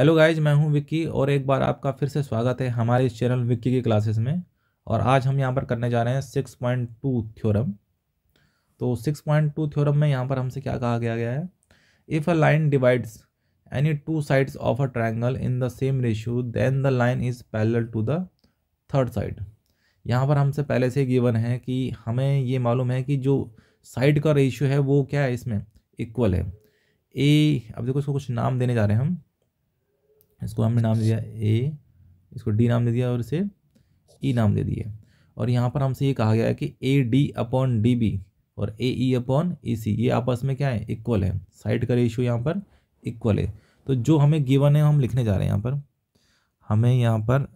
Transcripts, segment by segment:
hello guys मैं हूं विक्की और एक बार आपका फिर से स्वागत है हमारे इस चैनल विक्की की क्लासेस में और आज हम यहां पर करने जा रहे हैं सिक्स पॉइंट टू थ्योरम तो सिक्स पॉइंट टू थ्योरम में यहां पर हमसे क्या कहा गया गया है if a line divides any two sides of a triangle in the same ratio then the line is parallel to the third side यहाँ पर हमसे पहले से गिवन है कि हमें ये मालूम है कि जो साइड का रेशियो है वो क्या है इसमें इक्वल है ए अब देखो इसको कुछ नाम देने जा रहे हैं हम इसको हमने नाम दिया ए इसको डी नाम दे दिया और इसे ई e नाम दे दिया और यहाँ पर हमसे ये कहा गया है कि A D upon D B और A E upon E C ये आपस में क्या है इक्वल है साइड का रेशियो यहाँ पर इक्वल है तो जो हमें गिवन है हम लिखने जा रहे हैं यहाँ पर हमें यहाँ पर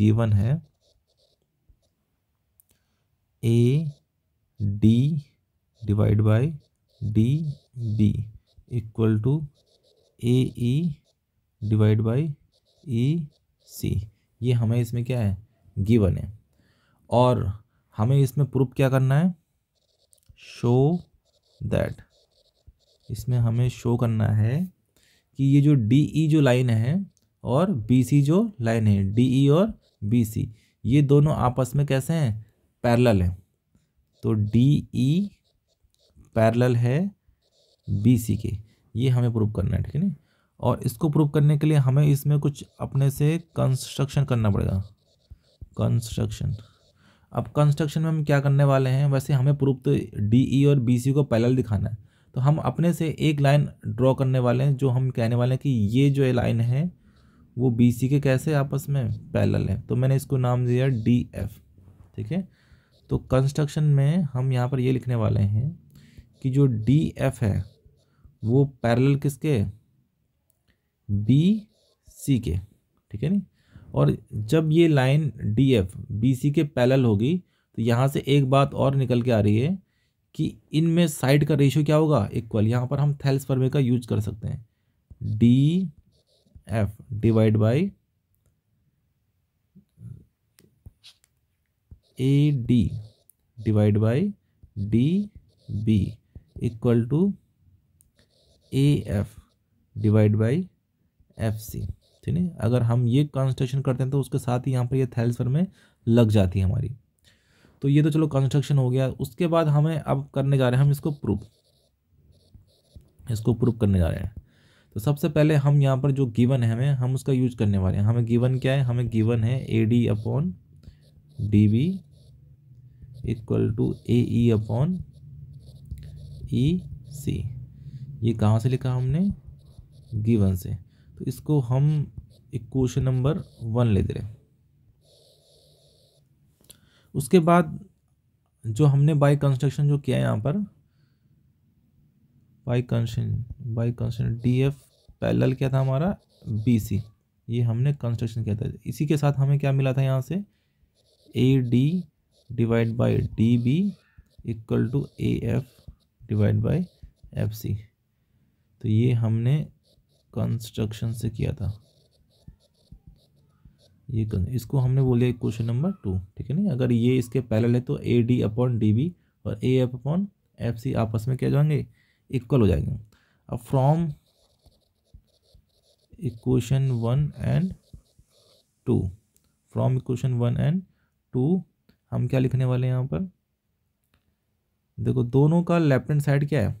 गिवन है A D divide by D B equal to A E divide by E C ये हमें इसमें क्या है गिवन है और हमें इसमें प्रूफ क्या करना है शो दैट इसमें हमें शो करना है कि ये जो डी ई जो लाइन है और बी सी जो लाइन है डी ई और बी सी ये दोनों आपस में कैसे हैं पैरेलल हैं तो डी ई पैरेलल है बी सी के ये हमें प्रूव करना है ठीक है ना और इसको प्रूव करने के लिए हमें इसमें कुछ अपने से कंस्ट्रक्शन करना पड़ेगा कंस्ट्रक्शन अब कंस्ट्रक्शन में हम क्या करने वाले हैं वैसे हमें प्रूफ तो डी ई e और बी सी को पैरेलल दिखाना है तो हम अपने से एक लाइन ड्रॉ करने वाले हैं जो हम कहने वाले हैं कि ये जो लाइन है वो बी सी के कैसे आपस में पैरेलल है तो मैंने इसको नाम दिया डी एफ ठीक है तो कंस्ट्रक्शन में हम यहाँ पर ये लिखने वाले हैं कि जो डी एफ है वो पैरल किसके बी सी के ठीक है नहीं और जब ये line D F B C के पैरेलल होगी तो यहाँ से एक बात और निकल के आ रही है कि इनमें साइड का रेशियो क्या होगा इक्वल यहाँ पर हम थैल्स फर्मे का यूज कर सकते हैं D F divide by A D divide by D B equal to A F divide by F C ठीक है अगर हम ये कंस्ट्रक्शन करते हैं तो उसके साथ ही यहाँ पर ये थैलसफर में लग जाती है हमारी तो ये तो चलो कंस्ट्रक्शन हो गया उसके बाद हमें अब करने जा रहे हैं हम इसको प्रूफ इसको प्रूफ करने जा रहे हैं तो सबसे पहले हम यहाँ पर जो गिवन है हमें हम उसका यूज करने वाले हैं हमें गिवन क्या है हमें गिवन है A D upon D B equal to A E upon E C ये कहाँ से लिखा हमने गिवन से तो इसको हम इक्वेशन नंबर वन ले दे रहे उसके बाद जो हमने बाई कंस्ट्रक्शन जो किया है यहाँ पर by construction by construction D F parallel क्या था हमारा बी सी ये हमने कंस्ट्रक्शन किया था इसी के साथ हमें क्या मिला था यहाँ से A D divide by D B equal to A F divide by F C तो ये हमने कंस्ट्रक्शन से किया था ये इसको हमने बोले क्वेश्चन नंबर टू ठीक है नहीं अगर ये इसके पहले ले तो A D upon D B और A F upon F C आपस में क्या जाएंगे इक्वल हो जाएंगे अब from equation one and two from equation one and two हम क्या लिखने वाले हैं यहाँ पर देखो दोनों का लेफ्ट हैंड साइड क्या है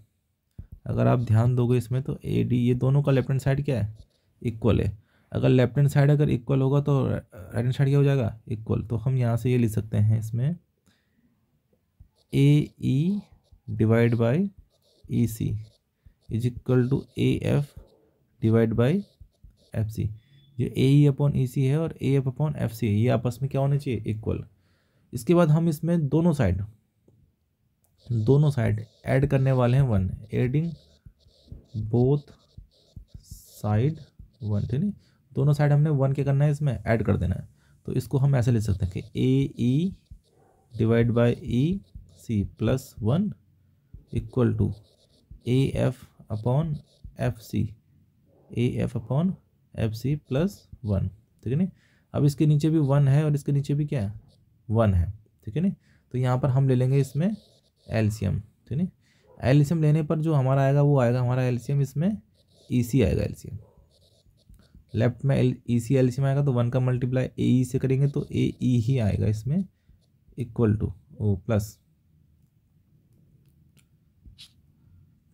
अगर आप ध्यान दोगे इसमें तो ए डी ये दोनों का लेफ्ट हैंड साइड क्या है इक्वल है अगर लेफ्ट हैंड साइड अगर इक्वल होगा तो राइट हैंड साइड क्या हो जाएगा इक्वल तो हम यहाँ से ये लिख सकते हैं इसमें A E divide by E C is equal to A F divide by F C ये A E upon E C है और A F upon F C है ये आपस में क्या होना चाहिए इक्वल इसके बाद हम इसमें दोनों साइड दोनों साइड ऐड करने वाले हैं one adding both side one ठीक है दोनों साइड हमने वन के करना है इसमें ऐड कर देना है तो इसको हम ऐसे ले सकते हैं कि A E divide by E C plus one equal to A F upon F C A F upon F C plus one ठीक है नहीं अब इसके नीचे भी वन है और इसके नीचे भी क्या है वन है ठीक है नहीं तो यहाँ पर हम ले लेंगे इसमें एल्शियम ठीक है एल्शियम लेने पर जो हमारा आएगा वो आएगा हमारा एल्शियम इसमें ई e सी आएगा एल्शियम लेफ्ट में ई सी एल्शियम आएगा तो वन का मल्टीप्लाई ए ई e से करेंगे तो ए ई e ही आएगा इसमें equal to O plus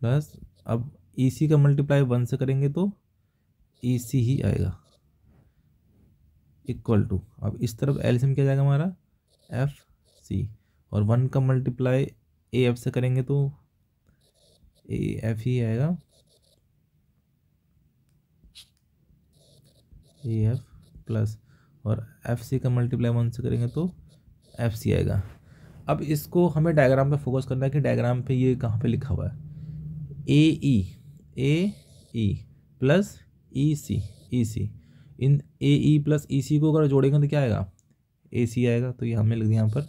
plus अब ई सी का मल्टीप्लाई वन से करेंगे तो ई सी ही आएगा इक्वल टू अब इस तरफ एल्शियम क्या जाएगा हमारा एफ सी और वन का मल्टीप्लाई ए एफ से करेंगे तो ए एफ ही आएगा ए एफ प्लस और एफ सी का मल्टीप्लाई वन से करेंगे तो एफ सी आएगा अब इसको हमें डायग्राम पे फोकस करना है कि डायग्राम पे ये कहाँ पे लिखा हुआ है ए ई ए ई प्लस ई सी ई सी इन ए ई प्लस ई सी को अगर जोड़ेंगे तो क्या आएगा ए सी आएगा तो ये हमें लिख दिया यहाँ पर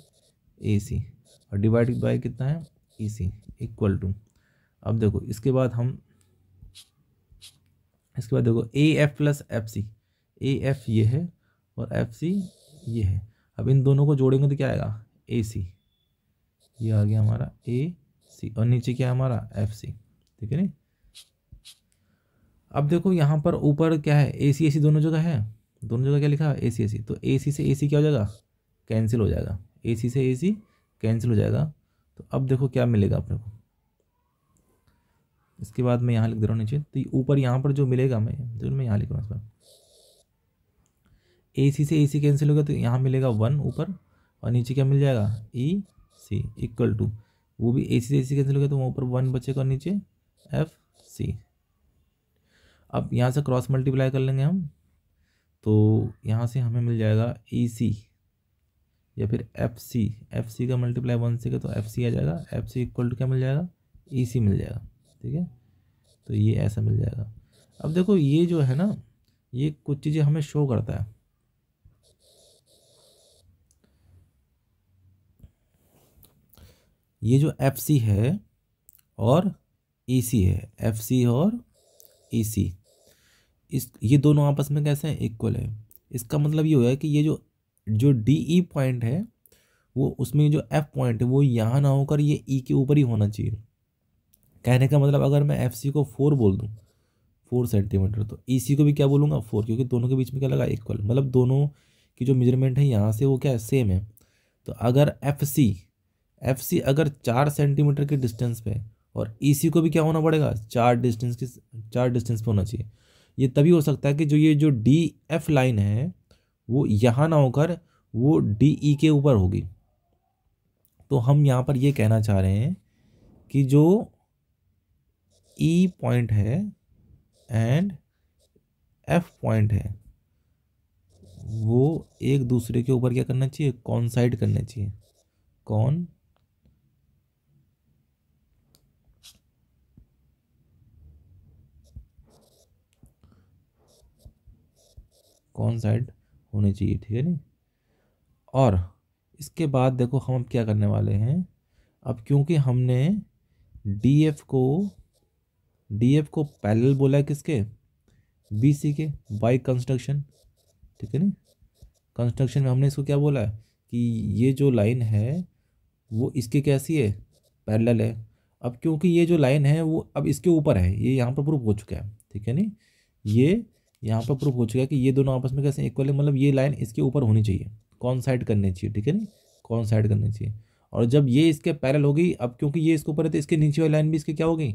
ए सी और डिवाइड बाय कितना है ई सी इक्वल टू अब देखो इसके बाद हम इसके बाद देखो A F plus F C A F ये है और एफ सी ये है अब इन दोनों को जोड़ेंगे तो क्या आएगा ए सी ये आ गया हमारा ए सी और नीचे क्या है हमारा एफ सी ठीक है नहीं अब देखो यहाँ पर ऊपर क्या है ए सी ए सी दोनों जगह है दोनों जगह क्या लिखा है ए सी ए सी तो ए सी से ए सी क्या हो जाएगा कैंसिल हो जाएगा ए सी से ए सी कैंसिल हो जाएगा तो अब देखो क्या मिलेगा अपने को इसके बाद मैं यहाँ लिख दे रहा हूँ नीचे तो ऊपर यहाँ पर जो मिलेगा मैं जो मैं यहाँ लिख रहा हूँ इस पर ए सी से ए सी कैंसिल हो गया तो यहाँ मिलेगा वन ऊपर और नीचे क्या मिल जाएगा ई सी इक्वल टू वो भी ए सी से ए सी कैंसिल हो गया तो वहाँ ऊपर वन बचेगा और नीचे एफ सी अब यहाँ से क्रॉस मल्टीप्लाई कर लेंगे हम तो यहाँ से हमें मिल जाएगा ई e सी या फिर एफ सी एफ सी का मल्टीप्लाई वन सी का तो एफ सी आ जाएगा एफ सी इक्वल टू क्या मिल जाएगा ई e सी मिल जाएगा ठीक है तो ये ऐसा मिल जाएगा अब देखो ये जो है ना ये कुछ चीज़ें हमें शो करता है ये जो एफ सी है और ई e सी है एफ सी और ई e सी इस ये दोनों आपस में कैसे हैं इक्वल है इसका मतलब ये हुआ है कि ये जो जो डी ई पॉइंट है वो उसमें जो एफ पॉइंट है वो यहाँ ना होकर ये ई e के ऊपर ही होना चाहिए कहने का मतलब अगर मैं एफ सी को फोर बोल दूँ फोर सेंटीमीटर तो ई e सी को भी क्या बोलूँगा फोर क्योंकि दोनों के बीच में क्या लगा इक्वल मतलब दोनों की जो मेजरमेंट है यहाँ से वो क्या है सेम है तो अगर एफ सी एफ सी अगर चार सेंटीमीटर के डिस्टेंस पे और ई e सी को भी क्या होना पड़ेगा चार डिस्टेंस की चार डिस्टेंस पे होना चाहिए ये तभी हो सकता है कि जो ये जो डी एफ लाइन है वो यहाँ ना होकर वो डी ई e के ऊपर होगी तो हम यहाँ पर ये कहना चाह रहे हैं कि जो ई e पॉइंट है एंड एफ पॉइंट है वो एक दूसरे के ऊपर क्या करना चाहिए कौन साइड करना चाहिए कौन कौन साइड होनी चाहिए ठीक है नहीं और इसके बाद देखो हम अब क्या करने वाले हैं अब क्योंकि हमने डी एफ को डी एफ को पैरेलल बोला है किसके बी सी के बाई कंस्ट्रक्शन ठीक है नहीं कंस्ट्रक्शन में हमने इसको क्या बोला है कि ये जो लाइन है वो इसके कैसी है पैरेलल है अब क्योंकि ये जो लाइन है वो अब इसके ऊपर है ये यहाँ पर प्रूफ हो चुका है ठीक है नहीं ये यहाँ पर प्रूफ हो चुका है कि ये दोनों आपस में कैसे इक्वल है मतलब ये लाइन इसके ऊपर होनी चाहिए कौन साइड करनी चाहिए ठीक है ना कौन साइड करनी चाहिए और जब ये इसके पैरल होगी अब क्योंकि ये इसके ऊपर है तो इसके नीचे वाली लाइन भी इसके क्या हो गई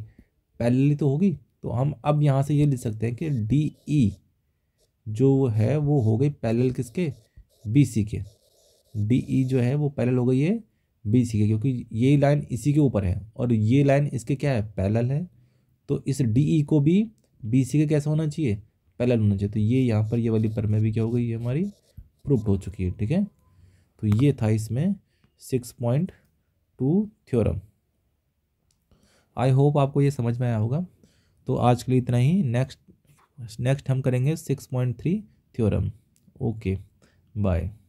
पैरल तो होगी तो हम अब यहाँ से ये लिख सकते हैं कि डी ई e जो है वो हो गई पैरल किसके बी सी के डी ई e जो है वो पैरल हो गई है बी सी के क्योंकि ये लाइन इसी के ऊपर है और ये लाइन इसके क्या है पैरल है तो इस डी ई e को भी बी सी के कैसे होना चाहिए पैरेलल होना चाहिए तो ये यहाँ पर ये वाली में भी क्या हो गई ये हमारी प्रूफ हो चुकी है ठीक है तो ये था इसमें six point two theorem I hope आपको ये समझ में आया होगा तो आज के लिए इतना ही नेक्स्ट नेक्स्ट हम करेंगे six point three theorem okay bye